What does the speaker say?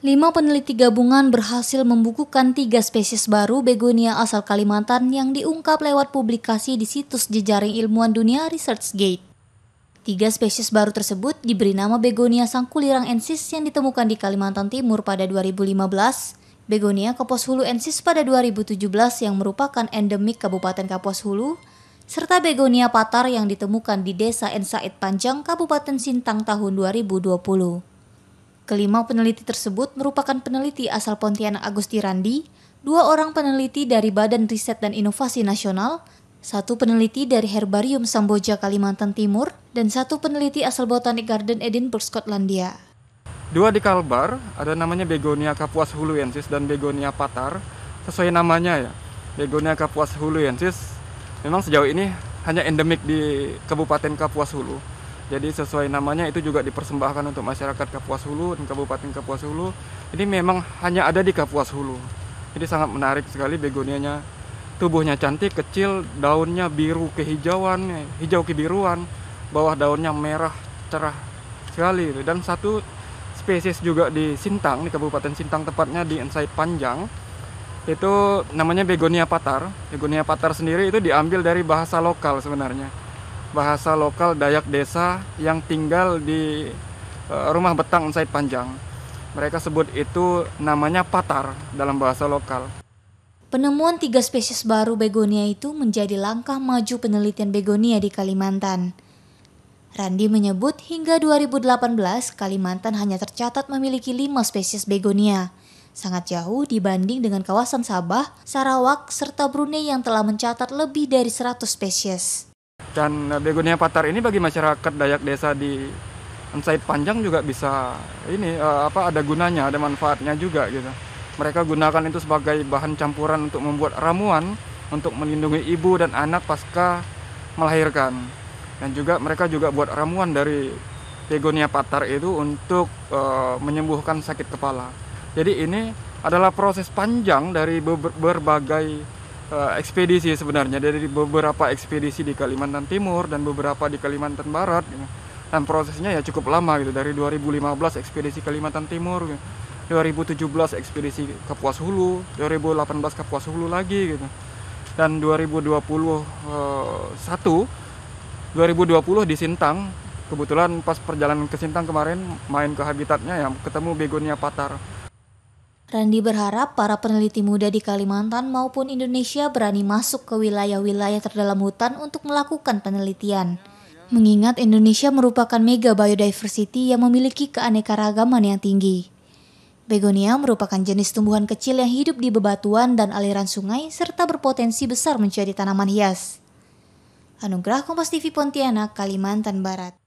Lima peneliti gabungan berhasil membukukan tiga spesies baru begonia asal Kalimantan yang diungkap lewat publikasi di situs jejaring ilmuwan dunia ResearchGate. Tiga spesies baru tersebut diberi nama begonia sangkulirang ensis yang ditemukan di Kalimantan Timur pada 2015, begonia kapuas hulu ensis pada 2017 yang merupakan endemik Kabupaten Kapuas Hulu, serta begonia patar yang ditemukan di Desa Ensaid Panjang, Kabupaten Sintang tahun 2020. Kelima peneliti tersebut merupakan peneliti asal Pontianak Agusti Randi, dua orang peneliti dari Badan Riset dan Inovasi Nasional, satu peneliti dari Herbarium Samboja Kalimantan Timur, dan satu peneliti asal Botanic Garden Edinburgh, Skotlandia. Dua di Kalbar, ada namanya Begonia Kapuas huluensis dan Begonia patar, sesuai namanya ya. Begonia Kapuas huluensis memang sejauh ini hanya endemik di Kabupaten Kapuas Hulu jadi sesuai namanya itu juga dipersembahkan untuk masyarakat Kapuas Hulu dan Kabupaten Kapuas Hulu. Ini memang hanya ada di Kapuas Hulu. Jadi sangat menarik sekali begonianya. Tubuhnya cantik, kecil, daunnya biru kehijauan, hijau kebiruan, bawah daunnya merah cerah sekali. Dan satu spesies juga di Sintang, di Kabupaten Sintang tepatnya di Ensai Panjang, itu namanya begonia patar. Begonia patar sendiri itu diambil dari bahasa lokal sebenarnya bahasa lokal Dayak desa yang tinggal di e, rumah betang Said Panjang. Mereka sebut itu namanya patar dalam bahasa lokal. Penemuan tiga spesies baru begonia itu menjadi langkah maju penelitian begonia di Kalimantan. Randi menyebut hingga 2018 Kalimantan hanya tercatat memiliki lima spesies begonia, sangat jauh dibanding dengan kawasan Sabah, Sarawak, serta Brunei yang telah mencatat lebih dari 100 spesies. Dan eh, begonia patar ini bagi masyarakat Dayak desa di Ensaid Panjang juga bisa ini uh, apa ada gunanya, ada manfaatnya juga gitu. Mereka gunakan itu sebagai bahan campuran untuk membuat ramuan untuk melindungi ibu dan anak pasca melahirkan. Dan juga mereka juga buat ramuan dari begonia patar itu untuk uh, menyembuhkan sakit kepala. Jadi ini adalah proses panjang dari berbagai Eh, ekspedisi sebenarnya dari beberapa ekspedisi di Kalimantan Timur dan beberapa di Kalimantan Barat gitu. dan prosesnya ya cukup lama gitu dari 2015 ekspedisi Kalimantan Timur gitu. 2017 ekspedisi Kapuas Hulu 2018 Kapuas Hulu lagi gitu dan 2021 2020 eh, di Sintang kebetulan pas perjalanan ke Sintang kemarin main ke habitatnya ya ketemu begonia patar Randi berharap para peneliti muda di Kalimantan maupun Indonesia berani masuk ke wilayah-wilayah terdalam hutan untuk melakukan penelitian. Mengingat Indonesia merupakan mega biodiversity yang memiliki keanekaragaman yang tinggi. Begonia merupakan jenis tumbuhan kecil yang hidup di bebatuan dan aliran sungai serta berpotensi besar menjadi tanaman hias. Anugerah Kompas TV Pontianak, Kalimantan Barat.